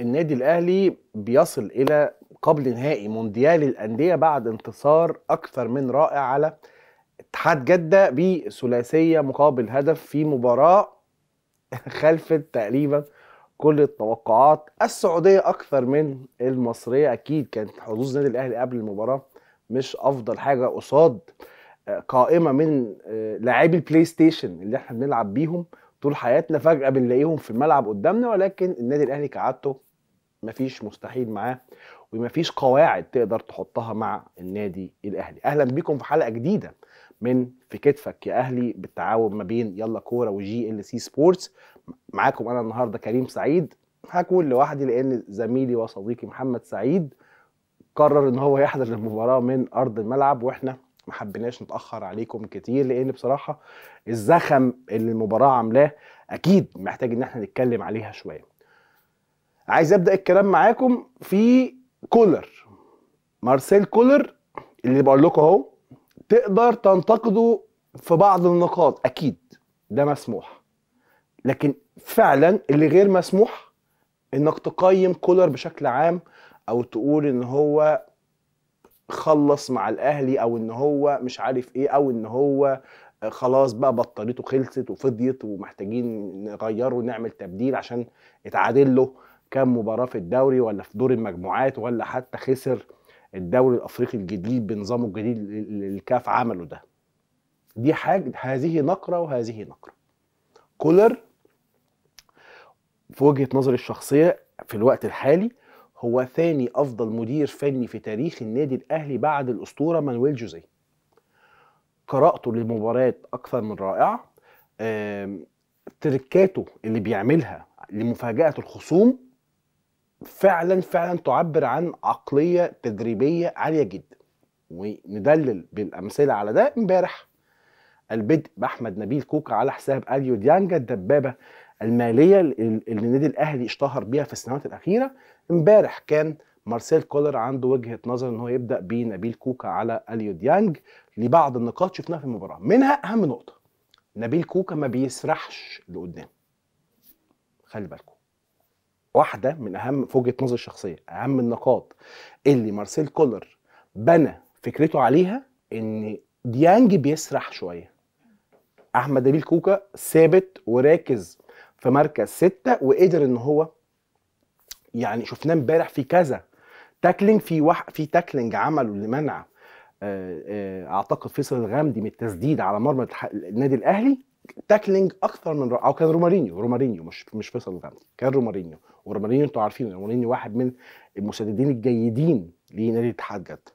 النادي الاهلي بيصل الى قبل نهائي مونديال الانديه بعد انتصار اكثر من رائع على اتحاد جده بثلاثيه مقابل هدف في مباراه خلفت تقريبا كل التوقعات السعوديه اكثر من المصريه اكيد كانت حظوظ النادي الاهلي قبل المباراه مش افضل حاجه قصاد آه، قائمه من آه، لاعبي البلاي ستيشن اللي احنا بنلعب بيهم طول حياتنا فجاه بنلاقيهم في الملعب قدامنا ولكن النادي الاهلي كعادته مفيش مستحيل معاه ومفيش قواعد تقدر تحطها مع النادي الاهلي اهلا بيكم في حلقه جديده من في كتفك يا اهلي بالتعاون ما بين يلا كوره وجي ال سي سبورتس معاكم انا النهارده كريم سعيد هكون لوحدي لان زميلي وصديقي محمد سعيد قرر ان هو يحضر المباراه من ارض الملعب واحنا ما حبيناش نتاخر عليكم كتير لان بصراحه الزخم اللي المباراه عاملاه اكيد محتاج ان احنا نتكلم عليها شويه عايز ابدا الكلام معاكم في كولر مارسيل كولر اللي بقول لكم اهو تقدر تنتقده في بعض النقاط اكيد ده مسموح لكن فعلا اللي غير مسموح انك تقيم كولر بشكل عام او تقول ان هو خلص مع الاهلي او ان هو مش عارف ايه او ان هو خلاص بقى بطاريته خلصت وفضيت ومحتاجين نغيره ونعمل تبديل عشان اتعادل له كام مباراه في الدوري ولا في دور المجموعات ولا حتى خسر الدوري الافريقي الجديد بنظامه الجديد اللي الكاف عمله ده دي حاجه هذه نقره وهذه نقره كولر في وجهه نظري الشخصيه في الوقت الحالي هو ثاني افضل مدير فني في تاريخ النادي الاهلي بعد الاسطوره مانويل جوزيه قراءته للمباريات اكثر من رائعه تركاته اللي بيعملها لمفاجاه الخصوم فعلا فعلا تعبر عن عقليه تدريبيه عاليه جدا وندلل بالامثله على ده امبارح البدء باحمد نبيل كوكا على حساب اليو ديانجا الدبابه الماليه اللي النادي الاهلي اشتهر بيها في السنوات الاخيره امبارح كان مارسيل كولر عنده وجهه نظر ان هو يبدا بنبيل كوكا على اليو ديانج لبعض النقاط شفناها في المباراه منها اهم نقطه نبيل كوكا ما بيسرحش لقدام خلي بالكم واحده من اهم في وجهه نظري الشخصيه اهم النقاط اللي مارسيل كولر بنى فكرته عليها ان ديانج بيسرح شويه احمد نبيل كوكا ثابت وراكز في مركز ستة وقدر ان هو يعني شفناه امبارح في كذا تاكلينج في وح... في تاكلينج عمله لمنع آه، آه، اعتقد فيصل الغامدي من التسديد على مرمى النادي الاهلي تاكلينج اكثر من او كان رومارينيو رومارينيو مش مش فيصل الغامدي كان رومارينيو ورومارينيو انتوا عارفين رومارينيو واحد من المسددين الجيدين لنادي الاتحاد جد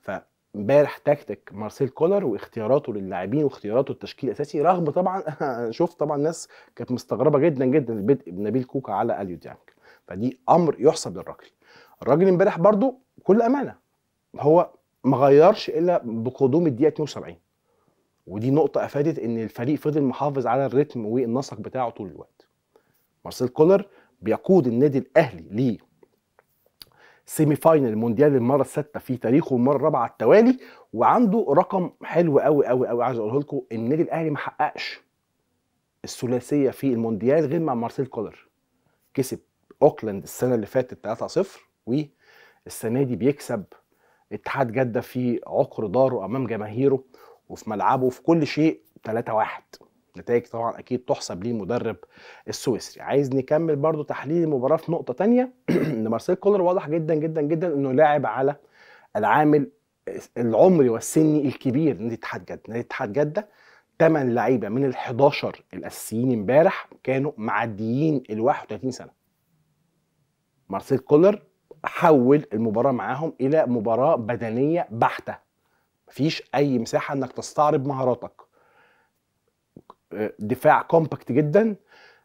فامبارح تكتك مارسيل كولر واختياراته للاعبين واختياراته التشكيل الاساسي رغم طبعا شفت طبعا ناس كانت مستغربه جدا جدا البدء بنبيل كوكا على اليو ديانج فدي امر يحسب للراجل الراجل امبارح برضو بكل امانه هو ما غيرش الا بقدوم الدقيقه 72 ودي نقطه افادت ان الفريق فضل محافظ على الريتم والنسق بتاعه طول الوقت مارسيل كولر بيقود النادي الاهلي ل سيمي فاينل مونديال للمره السادسه في تاريخه والمره الرابعه على التوالي وعنده رقم حلو قوي قوي قوي عايز اقوله لكم النادي الاهلي ما حققش الثلاثيه في المونديال غير مع مارسيل كولر كسب اوكلاند السنه اللي فاتت 3-0 والسنه دي بيكسب اتحاد جده في عقر داره امام جماهيره وفي ملعبه وفي كل شيء 3 1 نتائج طبعا اكيد تحسب للمدرب السويسري عايز نكمل برضو تحليل المباراه في نقطه تانية ان مارسيل كولر واضح جدا جدا جدا انه لاعب على العامل العمري والسني الكبير نادي اتحاد جده نادي اتحاد جده 8 لعيبه من ال 11 الاساسيين امبارح كانوا معديين ال 31 سنه مارسيل كولر حول المباراه معاهم الى مباراه بدنيه بحته مفيش اي مساحه انك تستعرض مهاراتك دفاع كومباكت جدا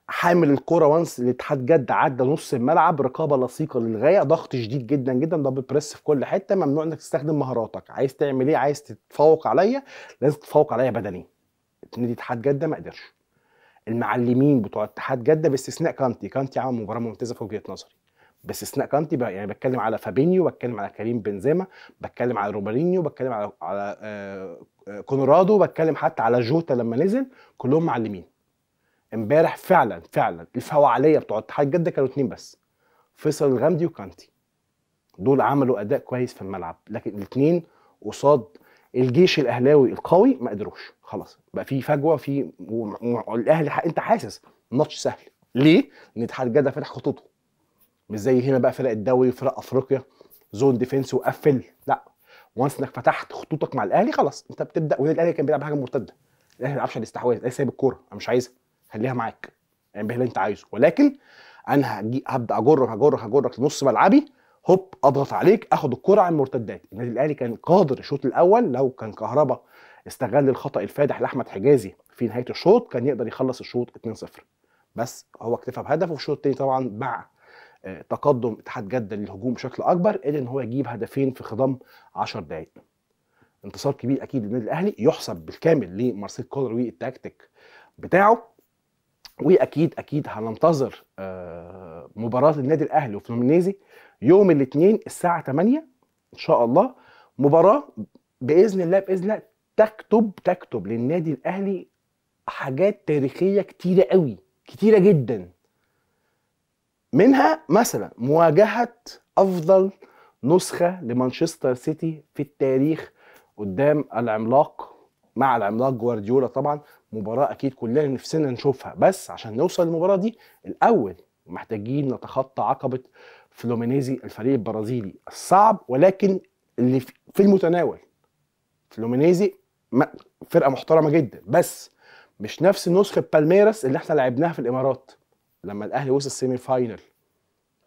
حامل الكوره وانس الاتحاد جد عدى نص الملعب رقابه لصيقه للغايه ضغط شديد جدا جدا دبل بريس في كل حته ممنوع انك تستخدم مهاراتك عايز تعمل ايه عايز تتفوق عليا لازم تتفوق عليا بدني نادي اتحاد جده ما قدرش المعلمين بتوع اتحاد جده باستثناء كانتي كانتي عمل مباراه ممتازه في وجهه نظري باستثناء كانتي يعني بتكلم على فابينيو بتكلم على كريم بنزيما بتكلم على روبرينيو بتكلم على على آه، آه، كونرادو بتكلم حتى على جوتا لما نزل كلهم معلمين امبارح فعلا فعلا الفوعليه بتوع اتحاد جده كانوا اتنين بس فيصل الغامدي وكانتي دول عملوا اداء كويس في الملعب لكن الاثنين قصاد الجيش الاهلاوي القوي ما قدروش خلاص بقى في فجوه في والاهلي انت حاسس ماتش سهل ليه؟ لان اتحاد جده فتح خطوطه مش زي هنا بقى فرق الدوري وفرق افريقيا زون ديفنس وقفل لا وانس انك فتحت خطوطك مع الاهلي خلاص انت بتبدا والنادي الاهلي كان بيلعب حاجه مرتده الاهلي ما بيلعبش على الاستحواذ الاهلي سايب الكوره انا مش عايزها خليها معاك يعني بها اللي انت عايزه ولكن انا هجي هبدا اجرك اجرك اجرك لنص ملعبي هوب اضغط عليك اخد الكره على المرتدات النادي الاهلي كان قادر الشوط الاول لو كان كهربا استغل الخطا الفادح لاحمد حجازي في نهايه الشوط كان يقدر يخلص الشوط 2-0 بس هو اكتفى بهدفه في الشوط الثاني طبعا مع تقدم اتحاد جده للهجوم بشكل اكبر قدر ان هو يجيب هدفين في خضم 10 دقائق انتصار كبير اكيد للنادي الاهلي يحسب بالكامل لمارسيل كولر والتكتيك بتاعه واكيد اكيد هننتظر آه، مباراه النادي الاهلي وفلومينيزي يوم الاثنين الساعه 8 ان شاء الله مباراه باذن الله باذن الله تكتب تكتب للنادي الاهلي حاجات تاريخيه كتيره قوي كتيره جدا منها مثلا مواجهة أفضل نسخة لمانشستر سيتي في التاريخ قدام العملاق مع العملاق جوارديولا طبعا مباراة أكيد كلنا نفسنا نشوفها بس عشان نوصل للمباراة دي الأول محتاجين نتخطى عقبة فلومينيزي الفريق البرازيلي الصعب ولكن اللي في المتناول فلومينيزي فرقة محترمة جدا بس مش نفس نسخة بالميرس اللي احنا لعبناها في الإمارات لما الاهلي وصل السيمي فاينل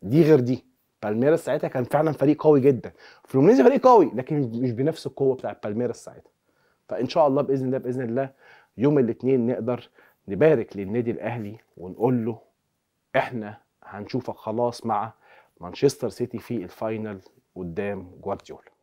دي غير دي بالميراس ساعتها كان فعلا فريق قوي جدا فلومينيزي فريق قوي لكن مش بنفس القوه بتاع بالميراس ساعتها فان شاء الله باذن الله باذن الله يوم الاثنين نقدر نبارك للنادي الاهلي ونقول له احنا هنشوفك خلاص مع مانشستر سيتي في الفاينل قدام جوارديولا